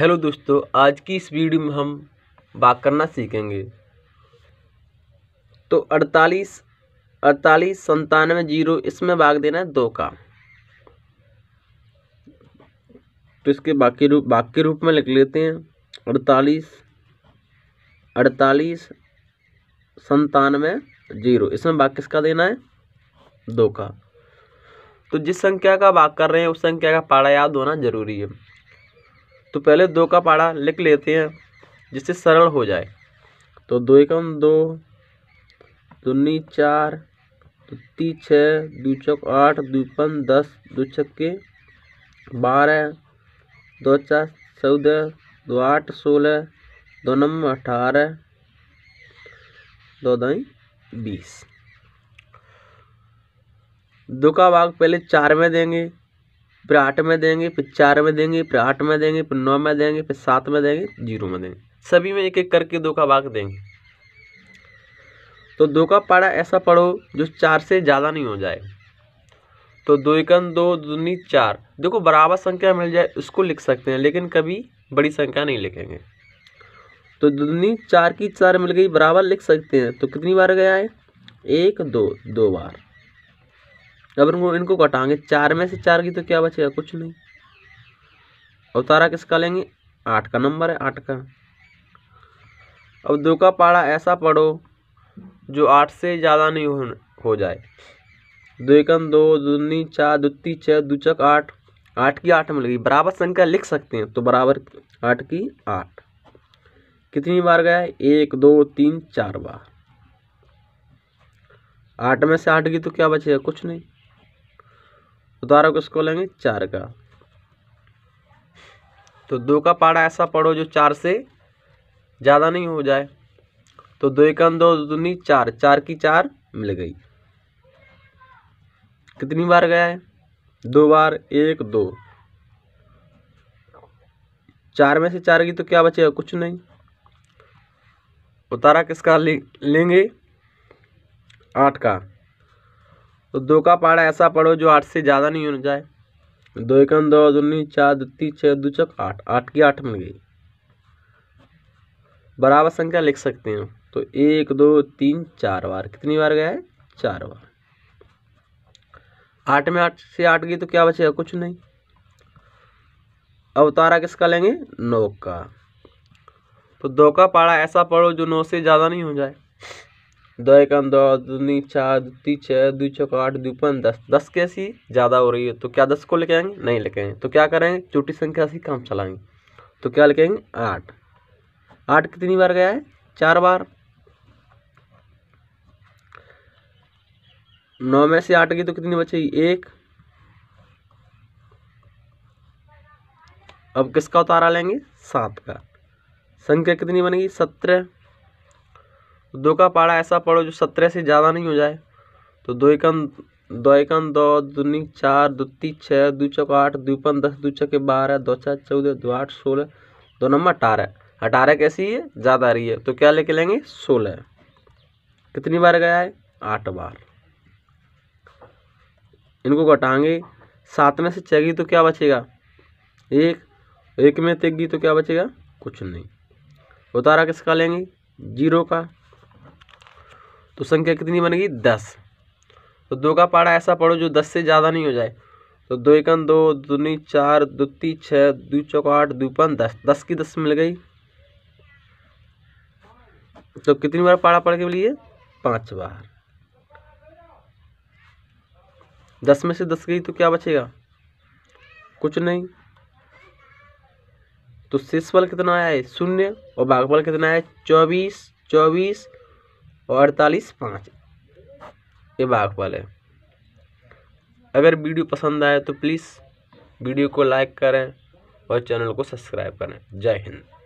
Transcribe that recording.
hello दोस्तों आज की इस वीडियो में हम बात करना सीखेंगे तो अड़तालीस अड़तालीस संतानवे जीरो इसमें भाग देना है दो का तो इसके बाकी रूप बाकी रूप में लिख लेते हैं अड़तालीस अड़तालीस संतानवे जीरो इसमें भाग किसका देना है दो का तो जिस संख्या का बात कर रहे हैं उस संख्या का पाड़ा याद होना जरूरी है तो पहले दो का पाड़ा लिख लेते हैं जिससे सरल हो जाए तो दो एकम दो दूनी चार दुती तो छः दो चौक आठ दूपन दस दो छक्के बारह दो चार चौदह दो आठ सोलह दो नम अठारह दो दाई बीस दो का भाग पहले चार में देंगे फिर आठ में देंगे फिर चार में देंगे फिर आठ में देंगे फिर नौ में देंगे फिर सात में देंगे जीरो में देंगे सभी में एक एक करके दो का भाग देंगे तो दो का पारा ऐसा पढ़ो जो चार से ज़्यादा नहीं हो जाए तो दो एक दो दूनी चार देखो बराबर संख्या मिल जाए उसको लिख सकते हैं लेकिन कभी बड़ी संख्या नहीं लिखेंगे तो दूनी चार की चार मिल गई बराबर लिख सकते हैं तो कितनी बार गया है एक दो दो बार जब इनको इनको घटाएंगे चार में से चार की तो क्या बचेगा कुछ नहीं अवतारा किसका लेंगे आठ का नंबर है आठ का अब दो का पारा ऐसा पढ़ो जो आठ से ज़्यादा नहीं हो, हो जाए दो एकम दो दूनी चार दुती छः दूचक आठ आठ की आठ मिल गई बराबर संख्या लिख सकते हैं तो बराबर आठ की आठ कितनी बार गया एक दो तीन चार बार आठ में से आठ की तो क्या बचेगा कुछ नहीं दोबारा किसको लेंगे चार का तो दो का पारा ऐसा पढ़ो जो चार से ज़्यादा नहीं हो जाए तो दो एकम दो दूनी चार चार की चार मिल गई कितनी बार गया है दो बार एक दो चार में से चार की तो क्या बचेगा कुछ नहीं उतारा किसका ले, लेंगे आठ का तो दो का पारा ऐसा पढ़ो जो आठ से ज़्यादा नहीं होना जाए दो एक दो दूनी चार तीस छः दो चक आठ आठ की आठ मिल गई बराबर संख्या लिख सकते हैं तो एक दो तीन चार बार कितनी बार गया है चार बार आठ में आठ से आठ गई तो क्या बचेगा कुछ नहीं अवतारा किसका लेंगे नौ का तो दो का पाड़ा ऐसा पढ़ो जो नौ से ज़्यादा नहीं हो जाए दो एक दो दूनी चार दूती छः दू छः आठ दूपन दस दस कैसी ज़्यादा हो रही है तो क्या दस को लेके आएंगे नहीं लेके आएंगे तो क्या करेंगे छोटी संख्या से काम चलाएंगे तो क्या लेके आएंगे आठ आठ कितनी बार गया है चार बार नौ में से आठ गई तो कितनी बचेगी एक अब किसका उतारा लेंगे सात का संख्या कितनी बनेगी सत्रह दो का पारा ऐसा पढ़ो जो सत्रह से ज़्यादा नहीं हो जाए तो दो एकम दो एकम दो दूनी चार तीन छः दो चौक आठ दूपन दस दो चौके बारह दो चार चौदह दो आठ सोलह दो नंबर अठारह अठारह कैसी है ज़्यादा रही है तो क्या लेके लेंगे सोलह कितनी बार गया है आठ बार इनको घटाएंगे सात में से चेगी तो क्या बचेगा एक एक में तेगी तो क्या बचेगा कुछ नहीं उतारा किसका लेंगे जीरो का तो संख्या कितनी बनेगी दस तो दो का पारा ऐसा पढ़ो जो दस से ज़्यादा नहीं हो जाए तो दो एकन दो दूनी चार तीन छः दू चौक आठ दूपन दस दस की दस मिल गई तो कितनी बार पारा पढ़ के मिलिए पाँच बार दस में से दस गई तो क्या बचेगा कुछ नहीं तो शेषफल कितना आया है शून्य और भागफल कितना आया है चौबीस चौबीस अड़तालीस पाँच ये बागपाल है अगर वीडियो पसंद आए तो प्लीज़ वीडियो को लाइक करें और चैनल को सब्सक्राइब करें जय हिंद